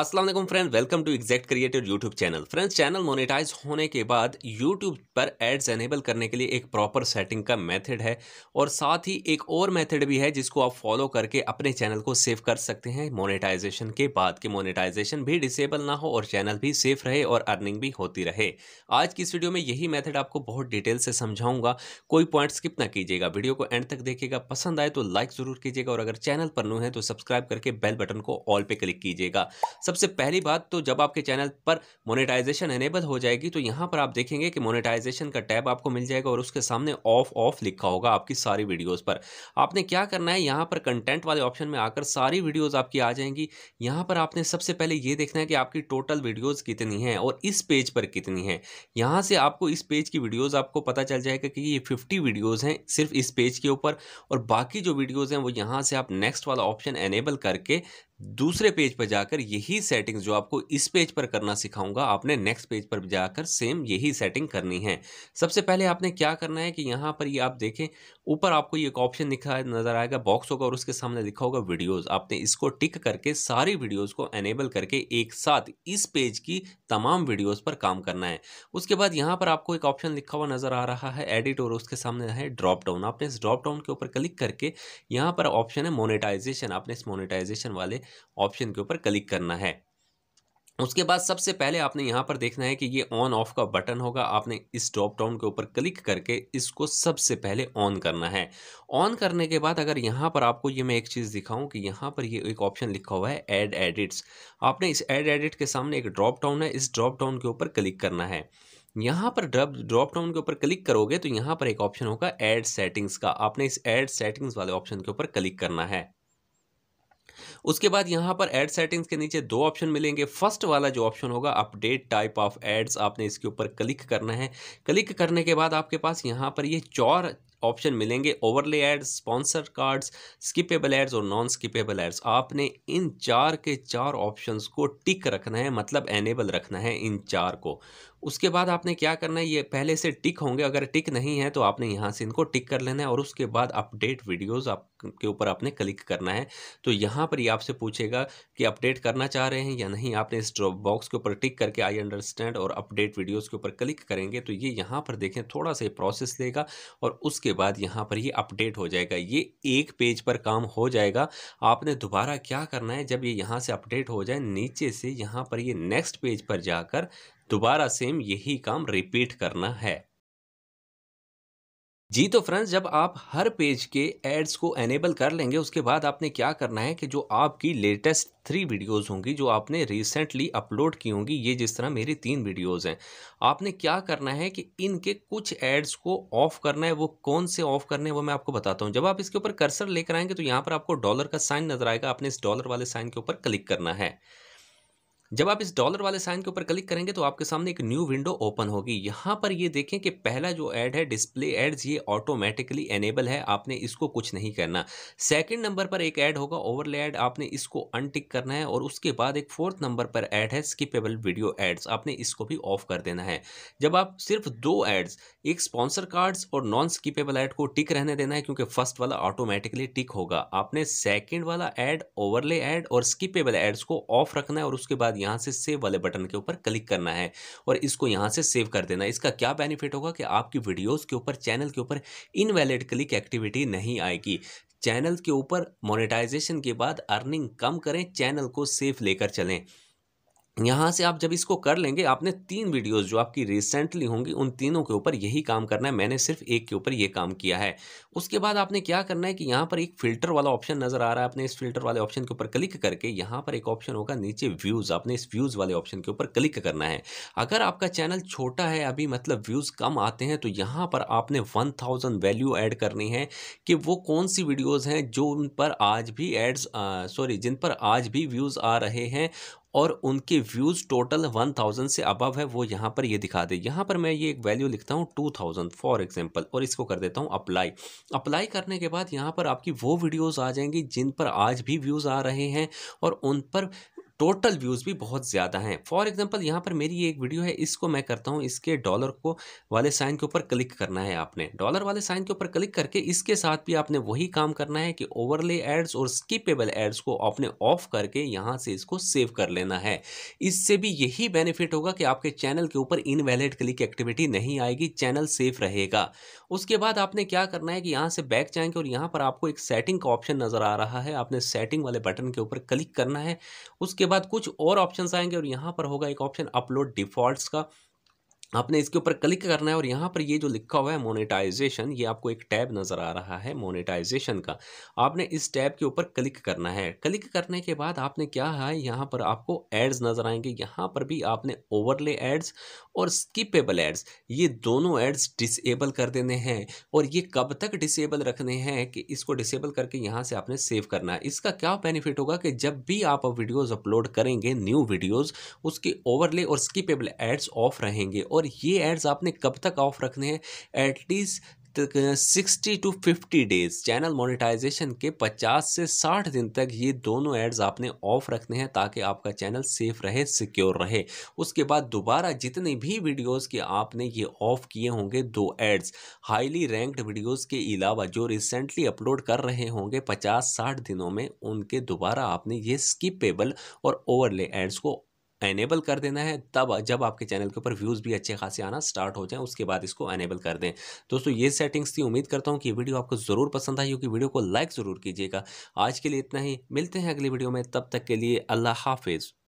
Aslam friend welcome to exact creative YouTube channel friends channel monetize होने के बाद YouTube पर एड्स एनेबल करने के लिए एक प्रॉपर सेटिंग का मेथड है और साथ ही एक और मेथड भी है जिसको आप फॉलो करके अपने चैनल को सेव कर सकते हैं मोनेटाइजेशन के बाद कि मोनेटाइजेशन भी डिसेबल ना हो और चैनल भी सेफ रहे और अर्निंग भी होती रहे आज की इस वीडियो में यही मैथड आपको बहुत डिटेल से समझाऊंगा कोई पॉइंट स्किप ना कीजिएगा वीडियो को एंड तक देखिएगा पसंद आए तो लाइक ज़रूर कीजिएगा और अगर चैनल पर नू है तो सब्सक्राइब करके बेल बटन को ऑल पे क्लिक कीजिएगा सबसे पहली बात तो जब आपके चैनल पर मोनेटाइजेशन एनेबल हो जाएगी तो यहाँ पर आप देखेंगे कि मोनेटाइजेशन का टैब आपको मिल जाएगा और उसके सामने ऑफ ऑफ लिखा होगा आपकी सारी वीडियोज़ पर आपने क्या करना है यहाँ पर कंटेंट वाले ऑप्शन में आकर सारी वीडियोज़ आपकी आ जाएंगी यहाँ पर आपने सबसे पहले ये देखना है कि आपकी टोटल वीडियोज़ कितनी हैं और इस पेज पर कितनी हैं यहाँ से आपको इस पेज की वीडियोज़ आपको पता चल जाएगा कि ये फिफ्टी वीडियोज़ हैं सिर्फ इस पेज के ऊपर और बाकी जो वीडियोज़ हैं वो यहाँ से आप नेक्स्ट वाला ऑप्शन एनेबल करके दूसरे पेज पर जाकर यही सेटिंग्स जो आपको इस पेज पर करना सिखाऊंगा आपने नेक्स्ट पेज पर जाकर सेम यही सेटिंग करनी है सबसे पहले आपने क्या करना है कि यहाँ पर ये आप देखें ऊपर आपको ये एक ऑप्शन दिखा नज़र आएगा बॉक्स होगा और उसके सामने लिखा होगा वीडियोस आपने इसको टिक करके सारी वीडियोज़ को एनेबल करके एक साथ इस पेज की तमाम वीडियोज़ पर काम करना है उसके बाद यहाँ पर आपको एक ऑप्शन लिखा हुआ नज़र आ रहा है एडिट और उसके सामने है ड्रॉप डाउन आपने इस ड्रॉप डाउन के ऊपर क्लिक करके यहाँ पर ऑप्शन है मोनिटाइजेशन आपने इस मोनिटाइजेशन वाले ऑप्शन के ऊपर क्लिक करना है उसके बाद सबसे पहले आपने यहाँ पर देखना है कि ये ऑन ऑफ का बटन होगा आपने इस ड्रॉप डाउन के ऊपर क्लिक करके इसको सबसे पहले ऑन करना है ऑन करने के बाद अगर यहाँ पर आपको ये मैं एक चीज़ दिखाऊं कि यहाँ पर ये एक ऑप्शन लिखा हुआ है ऐड एडिट्स आपने इस ऐड एडिट के सामने एक ड्रॉप डाउन है इस ड्रॉप डाउन के ऊपर क्लिक करना है यहाँ पर ड्रॉप ड्रॉप डाउन के ऊपर क्लिक करोगे तो यहाँ पर एक ऑप्शन होगा ऐड सेटिंग्स का आपने इस ऐड सेटिंग्स वाले ऑप्शन के ऊपर क्लिक करना है उसके बाद यहाँ पर एड सेटिंग्स के नीचे दो ऑप्शन मिलेंगे फर्स्ट वाला जो ऑप्शन होगा अपडेट टाइप ऑफ एड्स आपने इसके ऊपर क्लिक करना है क्लिक करने के बाद आपके पास यहाँ पर ये यह चौर ऑप्शन मिलेंगे overlay ads sponsor cards skippable ads और नॉन स्किपेबल एड्स आपने इन चार के चार ऑप्शंस को टिक रखना है मतलब एनेबल रखना है इन चार को उसके बाद आपने क्या करना है ये पहले से टिक होंगे अगर टिक नहीं है तो आपने यहाँ से इनको टिक कर लेना है और उसके बाद अपडेट वीडियोस आपके ऊपर आपने क्लिक करना है तो यहाँ पर ये आपसे पूछेगा कि अपडेट करना चाह रहे हैं या नहीं आपने इस ड्रॉप बॉक्स के ऊपर टिक करके आई अंडरस्टैंड और अपडेट वीडियोज़ के ऊपर क्लिक करेंगे तो ये यहाँ पर देखें थोड़ा सा प्रोसेस लेगा और उसके उसके बाद यहाँ पर ही अपडेट हो जाएगा ये एक पेज पर काम हो जाएगा आपने दोबारा क्या करना है जब ये यहाँ से अपडेट हो जाए नीचे से यहाँ पर ये नेक्स्ट पेज पर जाकर दोबारा सेम यही काम रिपीट करना है जी तो फ्रेंड्स जब आप हर पेज के एड्स को एनेबल कर लेंगे उसके बाद आपने क्या करना है कि जो आपकी लेटेस्ट थ्री वीडियोस होंगी जो आपने रिसेंटली अपलोड की होंगी ये जिस तरह मेरी तीन वीडियोस हैं आपने क्या करना है कि इनके कुछ एड्स को ऑफ करना है वो कौन से ऑफ करने हैं वो मैं आपको बताता हूँ जब आप इसके ऊपर कर्सर लेकर आएंगे तो यहाँ पर आपको डॉलर का साइन नजर आएगा आपने इस डॉलर वाले साइन के ऊपर क्लिक करना है जब आप इस डॉलर वाले साइन के ऊपर क्लिक करेंगे तो आपके सामने एक न्यू विंडो ओपन होगी यहाँ पर ये देखें कि पहला जो ऐड है डिस्प्ले एड्स ये ऑटोमेटिकली एनेबल है आपने इसको कुछ नहीं करना सेकंड नंबर पर एक ऐड होगा ओवरले ऐड आपने इसको अनटिक करना है और उसके बाद एक फोर्थ नंबर पर ऐड है स्किपेबल वीडियो एड्स आपने इसको भी ऑफ कर देना है जब आप सिर्फ दो एड्स एक स्पॉन्सर कार्ड्स और नॉन स्कीपेबल ऐड को टिक रहने देना है क्योंकि फर्स्ट वाला ऑटोमेटिकली टिक होगा आपने सेकेंड वाला एड ओवरले एड और स्कीपेबल एड्स को ऑफ रखना है और उसके बाद यहाँ से सेव वाले बटन के ऊपर क्लिक करना है और इसको यहाँ से सेव कर देना इसका क्या बेनिफिट होगा कि आपकी वीडियोज़ के ऊपर चैनल के ऊपर इनवैलिड क्लिक एक्टिविटी नहीं आएगी चैनल के ऊपर मोनेटाइजेशन के बाद अर्निंग कम करें चैनल को सेफ लेकर चलें यहाँ से आप जब इसको कर लेंगे आपने तीन वीडियोस जो आपकी रिसेंटली होंगी उन तीनों के ऊपर यही काम करना है मैंने सिर्फ एक के ऊपर ये काम किया है उसके बाद आपने क्या करना है कि यहाँ पर एक फिल्टर वाला ऑप्शन नज़र आ रहा है आपने इस फिल्टर वाले ऑप्शन के ऊपर क्लिक करके यहाँ पर एक ऑप्शन होगा नीचे व्यूज़ आपने इस व्यूज़ वाले ऑप्शन के ऊपर क्लिक करना है अगर आपका चैनल छोटा है अभी मतलब व्यूज़ कम आते हैं तो यहाँ पर आपने वन वैल्यू एड करनी है कि वो कौन सी वीडियोज़ हैं जो उन पर आज भी एड्स सॉरी जिन पर आज भी व्यूज़ आ रहे हैं और उनके व्यूज़ टोटल 1000 से अबव है वो यहाँ पर ये दिखा दे यहाँ पर मैं ये एक वैल्यू लिखता हूँ 2000 फॉर एग्जांपल और इसको कर देता हूँ अप्लाई अप्लाई करने के बाद यहाँ पर आपकी वो वीडियोस आ जाएंगी जिन पर आज भी व्यूज़ आ रहे हैं और उन पर टोटल व्यूज़ भी बहुत ज़्यादा हैं फॉर एग्जांपल यहाँ पर मेरी एक वीडियो है इसको मैं करता हूँ इसके डॉलर को वाले साइन के ऊपर क्लिक करना है आपने डॉलर वाले साइन के ऊपर क्लिक करके इसके साथ भी आपने वही काम करना है कि ओवरले एड्स और स्किपेबल एड्स को आपने ऑफ करके यहाँ से इसको सेव कर लेना है इससे भी यही बेनिफिट होगा कि आपके चैनल के ऊपर इनवैलिड क्लिक एक्टिविटी नहीं आएगी चैनल सेफ रहेगा उसके बाद आपने क्या करना है कि यहाँ से बैक जाएंगे और यहाँ पर आपको एक सेटिंग का ऑप्शन नज़र आ रहा है आपने सेटिंग वाले बटन के ऊपर क्लिक करना है उसके बाद कुछ और ऑप्शन आएंगे और यहाँ पर होगा एक ऑप्शन अपलोड डिफॉल्ट्स का आपने इसके ऊपर क्लिक करना है और यहाँ पर ये जो लिखा हुआ है मोनेटाइजेशन ये आपको एक टैब नज़र आ रहा है मोनेटाइजेशन का आपने इस टैब के ऊपर क्लिक करना है क्लिक करने के बाद आपने क्या है यहाँ पर आपको एड्स नज़र आएंगे यहाँ पर भी आपने ओवरले एड्स और स्किपेबल एड्स ये दोनों एड्स डिसेबल कर देने हैं और ये कब तक डिसेबल रखने हैं कि इसको डिसेबल करके यहाँ से आपने सेव करना है इसका क्या बेनिफिट होगा कि जब भी आप वीडियोज़ अपलोड करेंगे न्यू वीडियोज़ उसके ओवरले और स्किपेबल एड्स ऑफ रहेंगे और और ये एड्स आपने कब तक ऑफ रखने हैं at least sixty to fifty days channel monetization के पचास से साठ दिन तक ये दोनों एड्स आपने ऑफ रखने हैं ताकि आपका चैनल सेफ रहे सिक्योर रहे उसके बाद दोबारा जितने भी वीडियोस के आपने ये ऑफ किए होंगे दो एड्स हाईली रैंक्ड वीडियोस के अलावा जो रिसेंटली अपलोड कर रहे होंगे पचास साठ दिनों में उनके दोबारा आपने ये स्किपेबल और ओवरले एड्स को एनेबल कर देना है तब जब आपके चैनल के ऊपर व्यूज़ भी अच्छे खासे आना स्टार्ट हो जाए उसके बाद इसको एनेबल कर दें दोस्तों ये सेटिंग्स थी उम्मीद करता हूँ कि वीडियो आपको ज़रूर पसंद आई क्योंकि वीडियो को लाइक ज़रूर कीजिएगा आज के लिए इतना ही मिलते हैं अगली वीडियो में तब तक के लिए अल्लाह हाफिज़